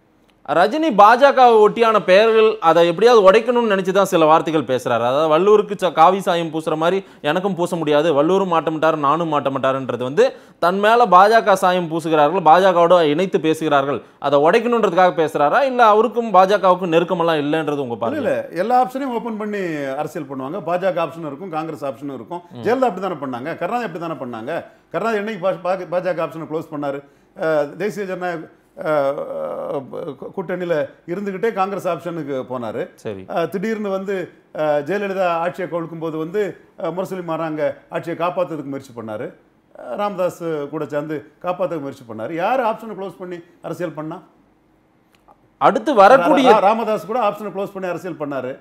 ரஜினி பாஜக ஒட்டியான பெயர்கள் அதை எப்படியாவது உடைக்கணும்னு நினச்சி தான் சில வார்த்தைகள் பேசுகிறாரு அதாவது வல்லூருக்கு காவி சாயம் பூசுகிற மாதிரி எனக்கும் பூச முடியாது வல்லூரும் மாட்டமிட்டார் நானும் மாட்டமாட்டாருன்றது வந்து தன் மேலே பாஜக சாயம் பூசுகிறார்கள் பாஜகவோட இணைத்து பேசுகிறார்கள் அதை உடைக்கணுன்றதுக்காக பேசுகிறாரா இல்லை அவருக்கும் பாஜகவுக்கும் நெருக்கமெல்லாம் இல்லைன்றது உங்கள் பாருங்க இல்லை எல்லா ஆப்ஷனையும் ஓப்பன் பண்ணி அரசியல் பண்ணுவாங்க பாஜக ஆப்ஷன் இருக்கும் காங்கிரஸ் ஆப்ஷனும் இருக்கும் ஜெயலலிதா அப்படி தானே பண்ணாங்க கருணாநிதி அப்படி தானே பண்ணாங்க கருணாநிதி என்னைக்கு பாஜக ஆப்ஷனை க்ளோஸ் பண்ணார் தேசிய ஜனநாயக கூட்டணியில் இருந்துக்கிட்டே காங்கிரஸ் ஆப்ஷனுக்கு போனார் சரி திடீர்னு வந்து ஜெயலலிதா ஆட்சியை கொழுக்கும் போது வந்து முரசொலி மாறாங்க ஆட்சியை காப்பாற்றுறதுக்கு முயற்சி பண்ணார் ராமதாஸ் கூட சேர்ந்து காப்பாற்றுறதுக்கு முயற்சி பண்ணார் யார் ஆப்ஷனை க்ளோஸ் பண்ணி அரசியல் பண்ணா அடுத்து வரக்கூடிய ராமதாஸ் கூட ஆப்ஷனை க்ளோஸ் பண்ணி அரசியல் பண்ணார்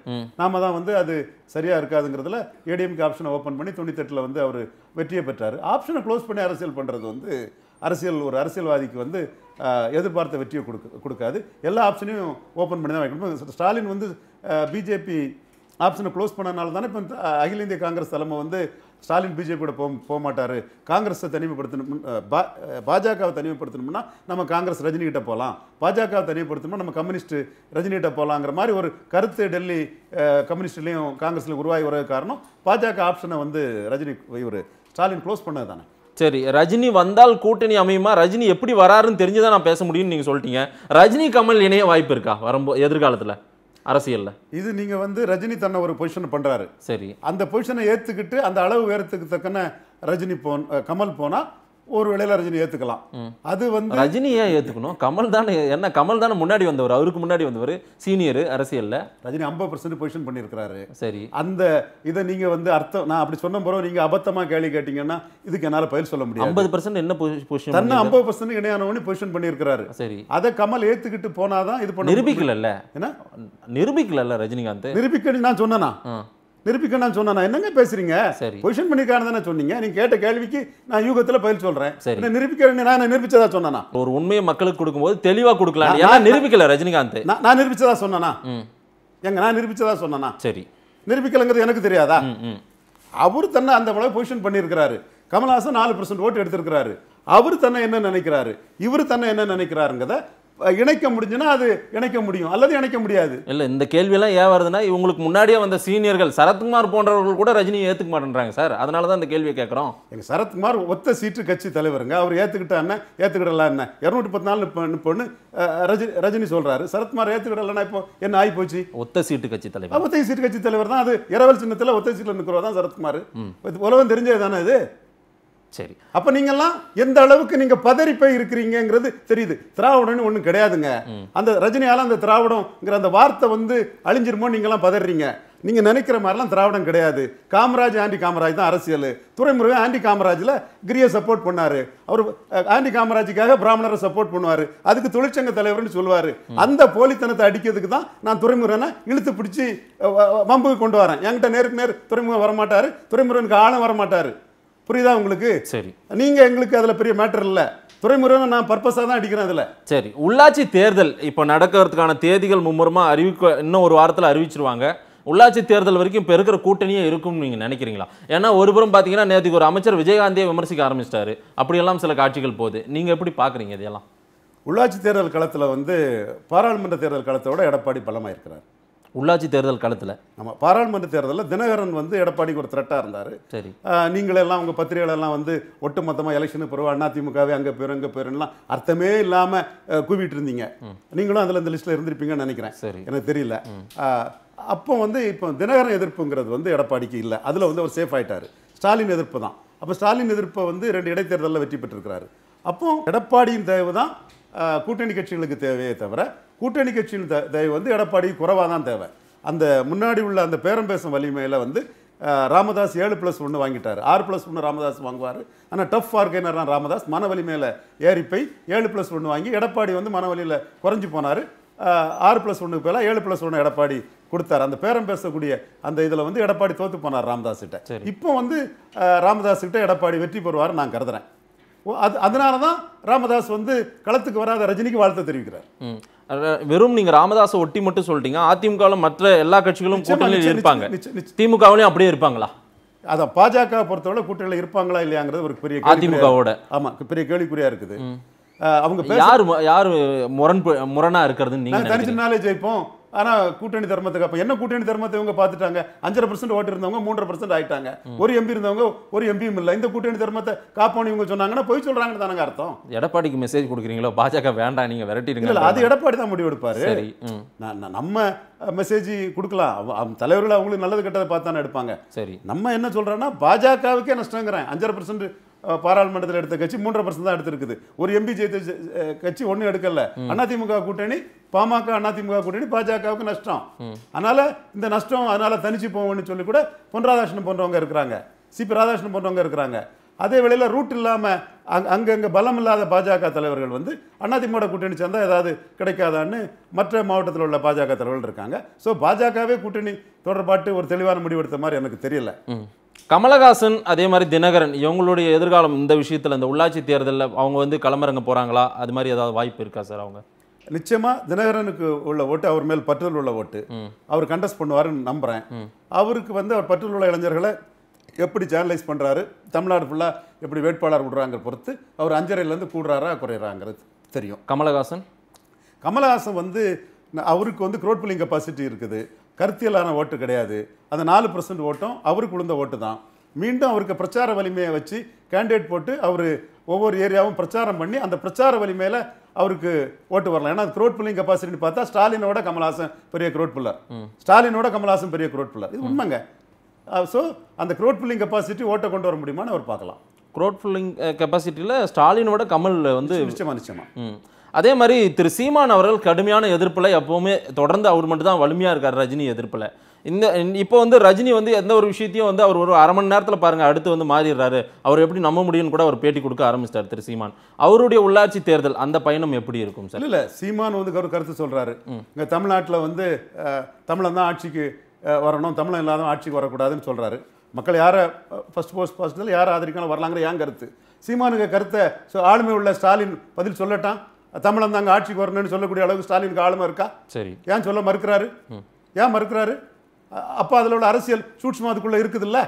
நாம தான் வந்து அது சரியா இருக்காதுங்கிறதுல ஏடிஎம்கே ஆப்ஷனை ஓப்பன் பண்ணி தொண்ணூத்தெட்டில் வந்து அவர் வெற்றியை பெற்றார் ஆப்ஷனை க்ளோஸ் பண்ணி அரசியல் பண்ணுறது வந்து அரசியல் ஒரு அரசியல்வாதிக்கு வந்து எதிர்பார்த்த வெற்றியை கொடுக்க கொடுக்காது எல்லா ஆப்ஷனையும் ஓப்பன் பண்ணி தான் வைக்கணும் ஸ்டாலின் வந்து பிஜேபி ஆப்ஷனை க்ளோஸ் பண்ணனால தானே இப்போ அகில இந்திய காங்கிரஸ் தலைமை வந்து ஸ்டாலின் பிஜேபியோட போக போக மாட்டார் காங்கிரஸை தனிமைப்படுத்தணும் பா பாஜகவை தனிமைப்படுத்தணும்னா நம்ம காங்கிரஸ் ரஜினிகிட்ட போகலாம் பாஜகவை தனிமைப்படுத்தணும்னா நம்ம கம்யூனிஸ்ட் ரஜினிகிட்ட போகலாங்கிற மாதிரி ஒரு கருத்து டெல்லி கம்யூனிஸ்ட்லேயும் காங்கிரஸ்லையும் உருவாகி வர காரணம் பாஜக ஆப்ஷனை வந்து ரஜினி இவர் ஸ்டாலின் க்ளோஸ் பண்ணது தானே சரி ரஜினி வந்தால் கூட்டணி அமையுமா ரஜினி எப்படி வராருன்னு தெரிஞ்சுதான் நான் பேச முடியும்னு நீங்கள் சொல்லிட்டீங்க ரஜினி கமல் இணைய வாய்ப்பு இருக்கா வரும்போ எதிர்காலத்தில் அரசியலில் இது நீங்கள் வந்து ரஜினி தன்னை ஒரு பொசிஷன் பண்ணுறாரு சரி அந்த பொசிஷனை ஏற்றுக்கிட்டு அந்த அளவு உயரத்துக்கு தக்கன ரஜினி போன் கமல் போனால் ஒரு வேளையில் ரஜினி ஏற்றுக்கலாம் அது வந்து ரஜினி ஏன் ஏற்றுக்கணும் கமல் தானே என்ன கமல் தானே முன்னாடி வந்தவர் அவருக்கு முன்னாடி வந்தவர் சீனியர் அரசியலில் ரஜினி ஐம்பது பர்சன்ட் பொசிஷன் பண்ணியிருக்கிறாரு சரி அந்த இதை நீங்கள் வந்து அர்த்தம் நான் அப்படி சொன்ன போகிறோம் நீங்கள் அபத்தமாக கேள்வி கேட்டிங்கன்னா இதுக்கு என்னால் பயிர் சொல்ல முடியும் ஐம்பது பர்சன்ட் என்ன பொசிஷன் தன்னை ஐம்பது பர்சன்ட் இணையானவனு பொசிஷன் பண்ணியிருக்கிறாரு சரி அதை கமல் ஏற்றுக்கிட்டு போனாதான் இது பண்ண நிரூபிக்கல என்ன நிரூபிக்கல ரஜினிகாந்த் நிரூபிக்கணும் நான் சொன்னேன்னா நிரூபிக்கணும்னு சொன்னா நான் என்னங்க பேசுறீங்க பொசிஷன் பண்ணிருக்காரு சொன்னீங்க நீங்க கேட்ட கேள்விக்கு நான் யூகத்துல பதில் சொல்றேன் என்ன நிரூபிக்க நான் நிரூபிச்சதா சொன்னா ஒரு உண்மையை மக்களுக்கு கொடுக்கும்போது தெளிவா கொடுக்கலாம் நான் நிரூபிக்கல ரஜினிகாந்த் நான் நிரூபிச்சதா சொன்னா எங்க நான் நிரூபிச்சதா சொன்னா சரி நிரூபிக்கலங்கிறது எனக்கு தெரியாதா அவர் தன்னை அந்த அளவு பொசிஷன் பண்ணியிருக்கிறாரு கமல்ஹாசன் நாலு பர்சன்ட் ஓட்டு எடுத்திருக்கிறாரு அவர் தன்னை என்ன நினைக்கிறாரு இவர் தன்னை என்ன நினைக்கிறாருங்கிறத இணைக்க முடிஞ்சுன்னா அது இணைக்க முடியும் அல்லது இணைக்க முடியாது இல்லை இந்த கேள்வியெல்லாம் ஏன் வருதுன்னா இவங்களுக்கு முன்னாடியே வந்த சீனியர்கள் சரத்குமார் போன்றவர்கள் கூட ரஜினியை ஏற்றுக்க மாட்டேன்றாங்க சார் அதனால தான் இந்த கேள்வியை கேட்குறோம் எங்கள் சரத்குமார் ஒத்த சீட்டு கட்சி தலைவருங்க அவர் ஏற்றுக்கிட்டாருன்னா ஏற்றுக்கிடலாம் என்ன இரநூத்தி பத்து நாள் பொண்ணு ரஜினி ரஜினி சொல்கிறாரு சரத்குமார் ஏற்றுக்கிடலாம் இப்போ என்ன ஆகி போச்சு ஒத்த சீட்டு கட்சி தலைவர் ஒத்த சீட்டு கட்சி தலைவர் தான் அது இரவல் சின்னத்தில் ஒத்த சீட்டில் நிற்கிறவா தான் சரத்குமார் உலகம் தெரிஞ்சது தானே இது சரி அப்போ எல்லாம் எந்த அளவுக்கு நீங்க பதறி போய் இருக்கிறீங்கிறது தெரியுது திராவிடம்னு ஒண்ணு கிடையாதுங்க அந்த ரஜினியால அந்த திராவிடம்ங்கிற அந்த வார்த்தை வந்து அழிஞ்சிருமோ நீங்க எல்லாம் பதறீங்க நீங்க நினைக்கிற மாதிரிலாம் திராவிடம் கிடையாது காமராஜ் ஆண்டி காமராஜ் தான் அரசியல் துறைமுருகன் ஆண்டி காமராஜில் கிரியை சப்போர்ட் பண்ணார் அவர் ஆண்டி காமராஜுக்காக பிராமணரை சப்போர்ட் பண்ணுவார் அதுக்கு தொழிற்சங்க தலைவர்னு சொல்லுவார் அந்த போலித்தனத்தை அடிக்கிறதுக்கு தான் நான் துறைமுருகனை இழுத்து பிடிச்சி வம்புக்கு கொண்டு வரேன் என்கிட்ட நேருக்கு நேர் துறைமுகம் வரமாட்டார் துறைமுருகனுக்கு ஆழம் வரமாட்டார் புரியுதா உங்களுக்கு சரி நீங்கள் எங்களுக்கு அதில் பெரிய மேட்டர் இல்லை துறைமுறையில் நான் பர்பஸாக தான் அடிக்கிறேன் அதில் சரி உள்ளாட்சி தேர்தல் இப்போ நடக்கிறதுக்கான தேதிகள் மும்முரமாக அறிவிக்க இன்னும் ஒரு வாரத்தில் அறிவிச்சிருவாங்க உள்ளாட்சி தேர்தல் வரைக்கும் இப்போ இருக்கிற கூட்டணியே இருக்கும்னு நீங்கள் நினைக்கிறீங்களா ஏன்னா ஒருபுறம் பார்த்தீங்கன்னா நேற்றுக்கு ஒரு அமைச்சர் விஜயகாந்தியை விமர்சிக்க ஆரம்பிச்சிட்டாரு அப்படியெல்லாம் சில காட்சிகள் போகுது நீங்கள் எப்படி பார்க்குறீங்க இதெல்லாம் உள்ளாட்சி தேர்தல் களத்தில் வந்து பாராளுமன்ற தேர்தல் களத்தோட எடப்பாடி பலமாக இருக்கிறார் உள்ளாட்சி தேர்தல் காலத்தில் ஆமாம் பாராளுமன்ற தேர்தலில் தினகரன் வந்து எடப்பாடிக்கு ஒரு த்ரெட்டாக இருந்தார் சரி நீங்களெல்லாம் உங்கள் பத்திரிகைகளெல்லாம் வந்து ஒட்டு மொத்தமாக எலெக்ஷனுக்கு பிறகு அதிமுகவே அங்கே போயிரும் அங்கே போயிரும்லாம் அர்த்தமே இல்லாமல் கூவிட்டு இருந்தீங்க நீங்களும் அதில் இந்த லிஸ்ட்டில் இருந்திருப்பீங்கன்னு நினைக்கிறேன் சரி எனக்கு தெரியல அப்போ வந்து இப்போ தினகரன் எதிர்ப்புங்கிறது வந்து எடப்பாடிக்கு இல்லை அதில் வந்து அவர் சேஃப் ஆகிட்டார் ஸ்டாலின் எதிர்ப்பு தான் அப்போ ஸ்டாலின் எதிர்ப்பை வந்து ரெண்டு இடைத்தேர்தலில் வெற்றி பெற்றிருக்கிறாரு அப்போ எடப்பாடியின் தயவு தான் கூட்டணி கட்சிகளுக்கு தேவையே தவிர கூட்டணி கட்சியின் தேவை வந்து எடப்பாடி குறைவாக தான் தேவை அந்த முன்னாடி உள்ள அந்த பேரம் பேசும் வலிமையில் வந்து ராமதாஸ் ஏழு ப்ளஸ் ஒன்று வாங்கிட்டார் ஆறு ப்ளஸ் ஒன்று ராமதாஸ் வாங்குவார் ஆனால் டஃப் ஃபார்கைனர்னா ராமதாஸ் மனவலி மேலே ஏறிப்பை ஏழு ப்ளஸ் ஒன்று வாங்கி எடப்பாடி வந்து மனவலியில் குறைஞ்சி போனார் ஆறு ப்ளஸ் ஒன்றுக்கு பேலாம் ஏழு ப்ளஸ் ஒன்று எடப்பாடி கொடுத்தார் அந்த பேரம் பேசக்கூடிய அந்த இதில் வந்து எடப்பாடி தோற்று போனார் ராமதாஸ் கிட்ட இப்போ வந்து ராமதாஸ் கிட்ட எடப்பாடி வெற்றி பெறுவார் நான் கருதுறேன் அது அதனால தான் ராமதாஸ் வந்து களத்துக்கு வராத ரஜினிக்கு வாழ்த்து தெரிவிக்கிறார் வெறும் நீங்க ராமதாஸை ஒட்டி மட்டும் சொல்லிட்டீங்க அதிமுக மற்ற எல்லா கட்சிகளும் கூட்டணியில் இருப்பாங்க திமுகவிலையும் அப்படியே இருப்பாங்களா அதான் பாஜக பொறுத்தவரை கூட்டணியில் இருப்பாங்களா இல்லையாங்கிறது ஒரு பெரிய அதிமுகவோட ஆமா பெரிய கேள்விக்குறியா இருக்குது அவங்க யார் யார் முரண் முரணா இருக்கிறது நீங்க தனிச்சு நாளே ஜெயிப்போம் ஆனால் கூட்டணி தர்மத்துக்கு அப்போ என்ன கூட்டணி தர்மத்தை இவங்க பார்த்துட்டாங்க அஞ்சரை பர்சன்ட் ஓட்டு இருந்தவங்க மூன்றரை பர்சன்ட் ஆயிட்டாங்க ஒரு எம்பி இருந்தவங்க ஒரு எம்பியும் இல்லை இந்த கூட்டணி தர்மத்தை காப்பாணி இவங்க சொன்னாங்கன்னா போய் சொல்றாங்கன்னு தானங்க அர்த்தம் எடப்பாடிக்கு மெசேஜ் கொடுக்குறீங்களோ பாஜக வேண்டாம் நீங்க விரட்டிடுங்க இல்லை அது எடப்பாடி தான் முடிவு எடுப்பாரு நம்ம மெசேஜ் கொடுக்கலாம் தலைவர்கள் அவங்களுக்கு நல்லது கெட்டதை பார்த்து தானே எடுப்பாங்க சரி நம்ம என்ன சொல்கிறோன்னா பாஜகவுக்கே நஷ்டங்கிறேன் அஞ்சரை பர்சன்ட் பாராளுமன்றத்தில் எடுத்த கட்சி மூன்றரை பர்சன்ட் தான் எடுத்திருக்குது ஒரு எம்பி ஜெயித்த கட்சி ஒன்றும் எடுக்கல அதிமுக கூட்டணி பாமக அதிமுக கூட்டணி பாஜகவுக்கு நஷ்டம் அதனால இந்த நஷ்டம் அதனால தனிச்சு போவோம்னு சொல்லி கூட பொன் ராதாகிருஷ்ணன் போன்றவங்க இருக்கிறாங்க சிபி ராதாகிருஷ்ணன் போன்றவங்க இருக்கிறாங்க அதே வேளையில் ரூட் இல்லாமல் அங் அங்கங்கே பலம் இல்லாத பாஜக தலைவர்கள் வந்து அதிமுக கூட்டணி சேர்ந்தால் ஏதாவது கிடைக்காதான்னு மற்ற மாவட்டத்தில் உள்ள பாஜக தலைவர்கள் இருக்காங்க ஸோ பாஜகவே கூட்டணி தொடர்பாட்டு ஒரு தெளிவான முடிவெடுத்த மாதிரி எனக்கு தெரியல கமலஹாசன் அதே மாதிரி தினகரன் இவங்களுடைய எதிர்காலம் இந்த விஷயத்தில் இந்த உள்ளாட்சி தேர்தலில் அவங்க வந்து களமிறங்க போகிறாங்களா அது மாதிரி ஏதாவது வாய்ப்பு இருக்கா சார் அவங்க நிச்சயமாக தினகரனுக்கு உள்ள ஓட்டு அவர் மேல் பற்றுதல் உள்ள ஓட்டு அவர் கண்டஸ்ட் பண்ணுவாருன்னு நம்புகிறேன் அவருக்கு வந்து அவர் பற்றுதல் உள்ள இளைஞர்களை எப்படி சேனலைஸ் பண்ணுறாரு தமிழ்நாடு ஃபுல்லாக எப்படி வேட்பாளர் விடுறாங்க பொறுத்து அவர் அஞ்சரையிலேருந்து கூடுறாரா குறையிறாங்கிறது தெரியும் கமலஹாசன் கமலஹாசன் வந்து அவருக்கு வந்து குரோட் பில்லிங் கெப்பாசிட்டி இருக்குது கருத்தியலான ஓட்டு கிடையாது அந்த நாலு பர்சன்ட் ஓட்டும் அவருக்கு விழுந்த ஓட்டு தான் மீண்டும் அவருக்கு பிரச்சார வலிமையை வச்சு கேண்டிடேட் போட்டு அவர் ஒவ்வொரு ஏரியாவும் பிரச்சாரம் பண்ணி அந்த பிரச்சார வலிமையில் அவருக்கு ஓட்டு வரலாம் ஏன்னா க்ரோட் புல்லிங் கெப்பாசிட்டின்னு பார்த்தா ஸ்டாலினோட கமல்ஹாசன் பெரிய க்ரோட் புல்லர் ஸ்டாலினோட கமல்ஹாசன் பெரிய க்ரோட் புல்லர் இது உண்மைங்க ஸோ அந்த க்ரோட் புல்லிங் கெப்பாசிட்டி ஓட்டை கொண்டு வர முடியுமான்னு அவர் பார்க்கலாம் க்ரோட் புல்லிங் கெப்பாசிட்டியில் ஸ்டாலினோட கமல் வந்து நிச்சயமாக நிச்சயமாக அதே மாதிரி திரு சீமான் அவர்கள் கடுமையான எதிர்ப்பில் எப்போவுமே தொடர்ந்து அவர் மட்டும் தான் வலிமையாக இருக்கார் ரஜினி எதிர்ப்பில் இந்த இப்போ வந்து ரஜினி வந்து எந்த ஒரு விஷயத்தையும் வந்து அவர் ஒரு அரை மணி நேரத்தில் பாருங்கள் அடுத்து வந்து மாறிடுறாரு அவர் எப்படி நம்ப முடியும்னு கூட அவர் பேட்டி கொடுக்க ஆரம்பிச்சிட்டார் திரு சீமான் அவருடைய உள்ளாட்சி தேர்தல் அந்த பயணம் எப்படி இருக்கும் சார் இல்லை சீமான் வந்து கரு கருத்து சொல்கிறாரு இங்கே தமிழ்நாட்டில் வந்து தமிழன் தான் ஆட்சிக்கு வரணும் தமிழன் இல்லாத ஆட்சிக்கு வரக்கூடாதுன்னு சொல்கிறாரு மக்கள் யாரை ஃபஸ்ட் போஸ்ட் ஃபஸ்ட்டில் யாரை ஆதரிக்கலாம் வரலாங்கிற ஏன் கருத்து சீமானுங்க கருத்தை ஆளுமை உள்ள ஸ்டாலின் பதில் சொல்லட்டான் தமிழம் தாங்க ஆட்சிக்கு வரணும்னு சொல்லக்கூடிய அளவுக்கு ஸ்டாலினுக்கு ஆளுமை இருக்கா சரி ஏன் சொல்ல மறுக்கிறாரு ஏன் மறுக்கிறாரு அப்ப அதுல உள்ள அரசியல் அதுக்குள்ள இருக்குது இல்ல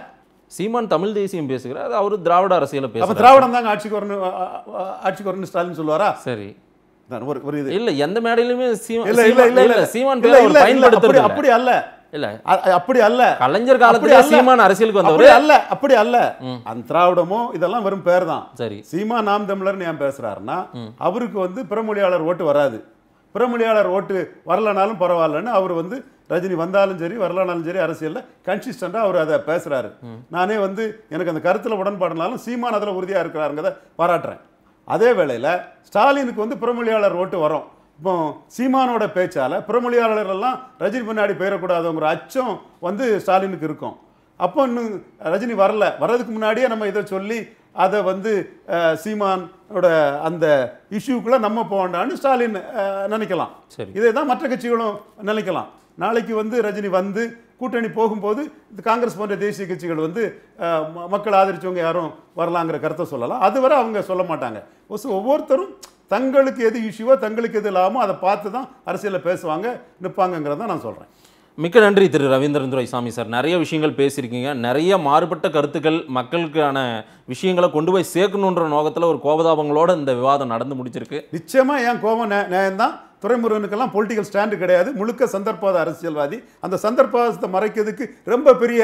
சீமான் தமிழ் தேசியம் பேசுகிறார் அவரு திராவிட அரசியல பேசுறாரு திராவிடம் தாங்க ஆட்சிக்கு வரணும் ஆட்சிக்கு வரணும்னு ஸ்டாலின் சொல்லுவாரா சரி ஒரு இது இல்ல எந்த மேடையிலுமே சீமான் இல்ல இல்ல இல்ல சீமான் அப்படி அல்ல இல்ல அப்படி அல்ல கலைஞர் காலத்துல சீமான் அரசியலுக்கு வந்தவர் அல்ல அப்படி அல்ல அந்த திராவிடமும் இதெல்லாம் வெறும் பேர் தான் சரி சீமா நாம் தமிழர்னு ஏன் பேசுறாருன்னா அவருக்கு வந்து பிறமொழியாளர் ஓட்டு வராது பிறமொழியாளர் ஓட்டு வரலனாலும் பரவாயில்லன்னு அவர் வந்து ரஜினி வந்தாலும் சரி வரலானாலும் சரி அரசியலில் கன்சிஸ்டண்டாக அவர் அதை பேசுறாரு நானே வந்து எனக்கு அந்த கருத்துல உடன்பாடுனாலும் சீமான் அதுல உறுதியா இருக்கிறாருங்கிறத பாராட்டுறேன் அதே வேளையில ஸ்டாலினுக்கு வந்து பிறமொழியாளர் ஓட்டு வரும் இப்போ சீமானோட பேச்சால் பிறமொழியாளர்களெல்லாம் ரஜினி முன்னாடி போயிடக்கூடாதுங்கிற அச்சம் வந்து ஸ்டாலினுக்கு இருக்கும் அப்போ இன்னும் ரஜினி வரல வர்றதுக்கு முன்னாடியே நம்ம இதை சொல்லி அதை வந்து சீமானோட அந்த இஷ்யூக்குள்ளே நம்ம போகண்டான்னு ஸ்டாலின் நினைக்கலாம் சரி இதை தான் மற்ற கட்சிகளும் நினைக்கலாம் நாளைக்கு வந்து ரஜினி வந்து கூட்டணி போகும்போது இந்த காங்கிரஸ் போன்ற தேசிய கட்சிகள் வந்து மக்கள் ஆதரிச்சவங்க யாரும் வரலாங்கிற கருத்தை சொல்லலாம் அதுவரை அவங்க சொல்ல மாட்டாங்க ஒவ்வொருத்தரும் தங்களுக்கு எது இஷ்யூவோ தங்களுக்கு எது இல்லாமல் அதை பார்த்து தான் அரசியலில் பேசுவாங்க நிற்பாங்கங்கிறத நான் சொல்கிறேன் மிக்க நன்றி திரு ரவீந்திரன் சாமி சார் நிறைய விஷயங்கள் பேசியிருக்கீங்க நிறைய மாறுபட்ட கருத்துக்கள் மக்களுக்கான விஷயங்களை கொண்டு போய் சேர்க்கணுன்ற நோக்கத்தில் ஒரு கோபதாபங்களோடு இந்த விவாதம் நடந்து முடிச்சிருக்கு நிச்சயமாக என் கோபம் நேயம் தான் துறைமுருகனுக்கெல்லாம் பொலிட்டிக்கல் ஸ்டாண்டு கிடையாது முழுக்க சந்தர்ப்பாத அரசியல்வாதி அந்த சந்தர்ப்பவாதத்தை மறைக்கிறதுக்கு ரொம்ப பெரிய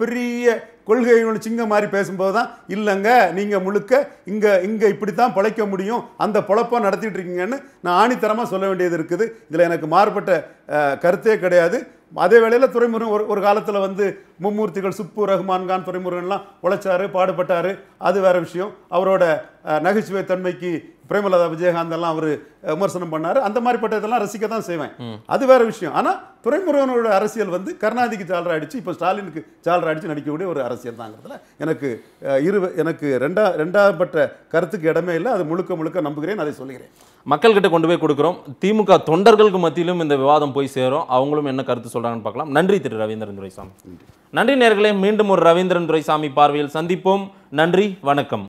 பெரிய கொள்கை சிங்கம் மாதிரி பேசும்போது தான் இல்லைங்க நீங்கள் முழுக்க இங்கே இங்கே இப்படி தான் பிழைக்க முடியும் அந்த பொழப்பாக நடத்திட்டு இருக்கீங்கன்னு நான் ஆணித்தரமாக சொல்ல வேண்டியது இருக்குது இதில் எனக்கு மாறுபட்ட கருத்தே கிடையாது அதே வேளையில் துறைமுருகன் ஒரு ஒரு காலத்தில் வந்து மும்மூர்த்திகள் சுப்பு ரஹ்மான் கான் துறைமுருகன்லாம் உழைச்சாரு பாடுபட்டார் அது வேறு விஷயம் அவரோட நகைச்சுவை தன்மைக்கு பிரேமலதா விஜயகாந்த் எல்லாம் அவர் விமர்சனம் பண்ணார் அந்த மாதிரிப்பட்ட இதெல்லாம் ரசிக்க தான் செய்வேன் அது வேற விஷயம் ஆனால் துறைமுருகனோட அரசியல் வந்து கருணாநிதிக்கு சாலரை அடிச்சு இப்போ ஸ்டாலினுக்கு சாலரை அடிச்சு நடிக்கக்கூடிய ஒரு அரசியல் தாங்கிறதுல எனக்கு இரு எனக்கு ரெண்டா ரெண்டாப்பட்ட கருத்துக்கு இடமே இல்லை அது முழுக்க முழுக்க நம்புகிறேன் அதை சொல்லுகிறேன் மக்கள்கிட்ட கொண்டு போய் கொடுக்குறோம் திமுக தொண்டர்களுக்கு மத்தியிலும் இந்த விவாதம் போய் சேரும் அவங்களும் என்ன கருத்து சொல்கிறாங்கன்னு பார்க்கலாம் நன்றி திரு ரவீந்திரன் துரைசாமி நன்றி நேர்களே மீண்டும் ஒரு ரவீந்திரன் துரைசாமி பார்வையில் சந்திப்போம் நன்றி வணக்கம்